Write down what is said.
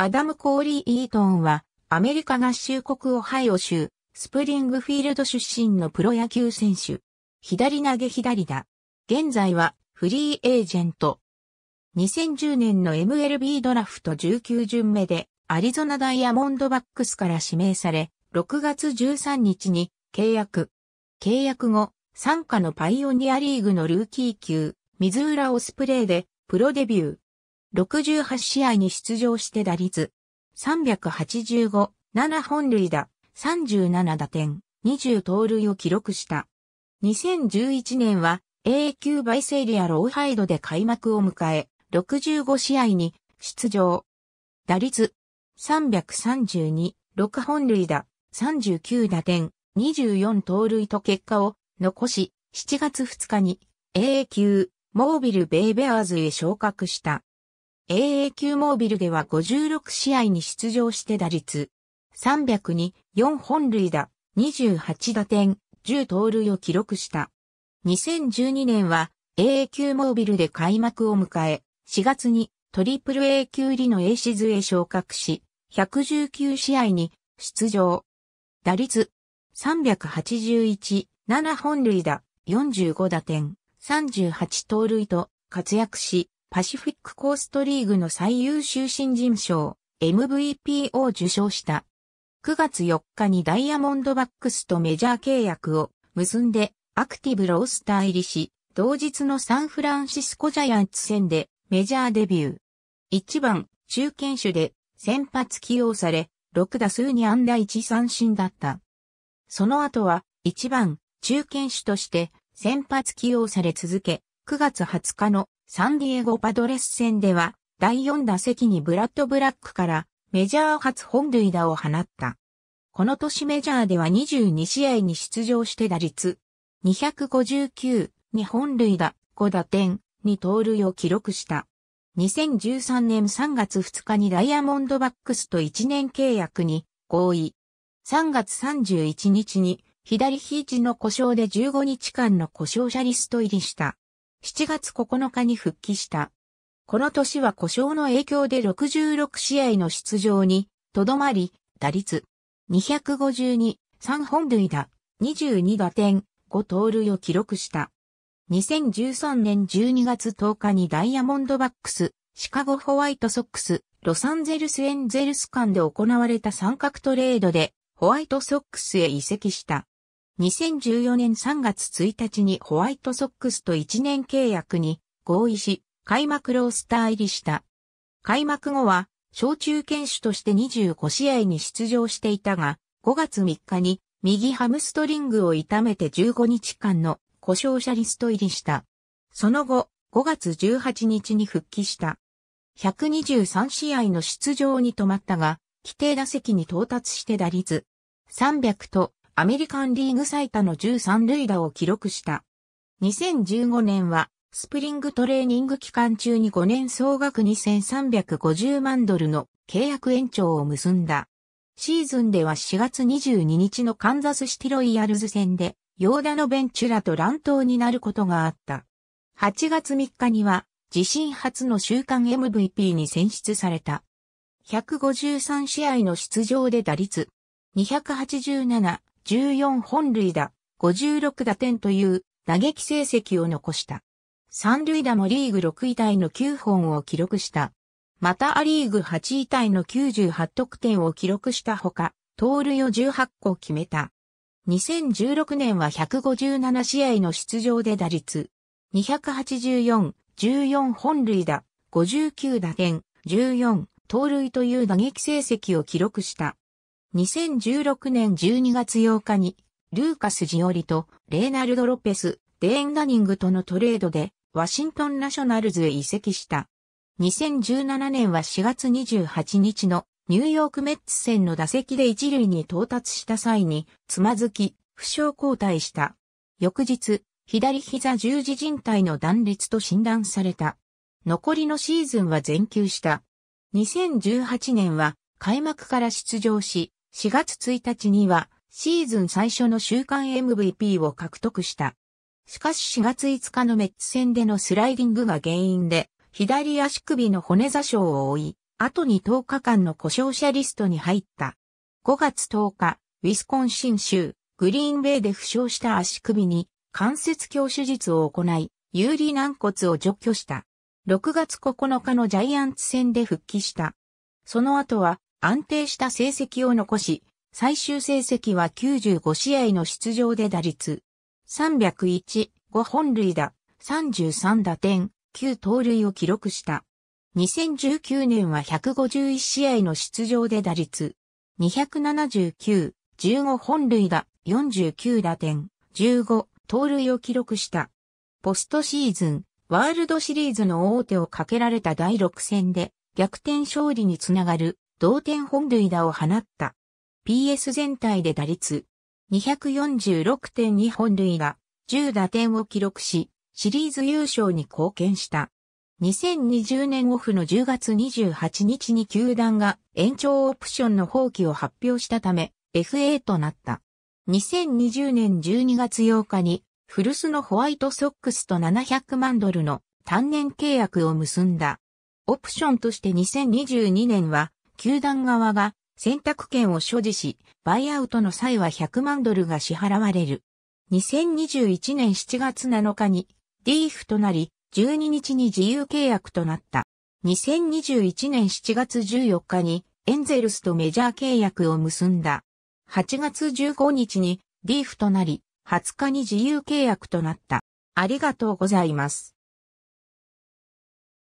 アダム・コーリー・イートンは、アメリカ合衆国オハイオ州、スプリングフィールド出身のプロ野球選手。左投げ左打。現在は、フリーエージェント。2010年の MLB ドラフト19巡目で、アリゾナダイヤモンドバックスから指名され、6月13日に契約。契約後、参加のパイオニアリーグのルーキー級、水浦オスプレイで、プロデビュー。68試合に出場して打率385、7本塁打、37打点、20盗塁を記録した。2011年は A 級バイセリアローハイドで開幕を迎え、65試合に出場。打率332、6本塁打、39打点、24盗塁と結果を残し、7月2日に A 級モービルベイベアーズへ昇格した。AA 級モービルでは56試合に出場して打率302、4本塁打、28打点、10盗塁を記録した。2012年は AA 級モービルで開幕を迎え、4月にトリプル A 級入りの A シズへ昇格し、119試合に出場。打率381、7本塁打、45打点、38盗塁と活躍し、パシフィックコーストリーグの最優秀新人賞、MVP を受賞した。9月4日にダイヤモンドバックスとメジャー契約を結んでアクティブロースター入りし、同日のサンフランシスコジャイアンツ戦でメジャーデビュー。1番、中堅手で先発起用され、6打数に安打1三振だった。その後は1番、中堅手として先発起用され続け、9月20日のサンディエゴパドレス戦では、第4打席にブラッド・ブラックからメジャー初本塁打を放った。この年メジャーでは22試合に出場して打率259に本塁打5打点に盗塁を記録した。2013年3月2日にダイヤモンドバックスと1年契約に合意。3月31日に左肘の故障で15日間の故障者リスト入りした。7月9日に復帰した。この年は故障の影響で66試合の出場に、とどまり、打率252、3本塁打、22打点、5盗塁を記録した。2013年12月10日にダイヤモンドバックス、シカゴホワイトソックス、ロサンゼルスエンゼルス間で行われた三角トレードで、ホワイトソックスへ移籍した。2014年3月1日にホワイトソックスと1年契約に合意し、開幕ロースター入りした。開幕後は、小中堅手として25試合に出場していたが、5月3日に右ハムストリングを痛めて15日間の故障者リスト入りした。その後、5月18日に復帰した。123試合の出場に止まったが、規定打席に到達して打率300とアメリカンリーグ最多の13塁打を記録した。2015年は、スプリングトレーニング期間中に5年総額2350万ドルの契約延長を結んだ。シーズンでは4月22日のカンザスシティロイヤルズ戦で、ヨーダのベンチュラと乱闘になることがあった。8月3日には、自身初の週間 MVP に選出された。153試合の出場で打率、287、14本塁打、56打点という打撃成績を残した。三塁打もリーグ6位体の9本を記録した。またアリーグ8位体の98得点を記録したほか、盗塁を18個決めた。2016年は157試合の出場で打率。284、14本塁打、59打点、14、盗塁という打撃成績を記録した。2016年12月8日に、ルーカス・ジオリとレーナルド・ロペス、デーン・ダニングとのトレードで、ワシントン・ナショナルズへ移籍した。2017年は4月28日のニューヨークメッツ戦の打席で一塁に到達した際に、つまずき、負傷交代した。翌日、左膝十字靭帯の断裂と診断された。残りのシーズンは全休した。2018年は開幕から出場し、4月1日にはシーズン最初の週間 MVP を獲得した。しかし4月5日のメッツ戦でのスライディングが原因で左足首の骨座傷を負い、後に10日間の故障者リストに入った。5月10日、ウィスコンシン州、グリーンベイで負傷した足首に関節鏡手術を行い、有利軟骨を除去した。6月9日のジャイアンツ戦で復帰した。その後は安定した成績を残し、最終成績は95試合の出場で打率301、5本塁打、33打点、9盗塁を記録した。2019年は151試合の出場で打率279、15本塁打、49打点、15盗塁を記録した。ポストシーズン、ワールドシリーズの大手をかけられた第6戦で逆転勝利につながる同点本塁打を放った。PS 全体で打率246.2本塁打、10打点を記録し、シリーズ優勝に貢献した。2020年オフの10月28日に球団が延長オプションの放棄を発表したため FA となった。2020年12月8日に古巣のホワイトソックスと700万ドルの単年契約を結んだ。オプションとして2022年は球団側が選択権を所持し、バイアウトの際は100万ドルが支払われる。2021年7月7日にリーフとなり、12日に自由契約となった。2021年7月14日にエンゼルスとメジャー契約を結んだ。8月15日にリーフとなり、20日に自由契約となった。ありがとうございます。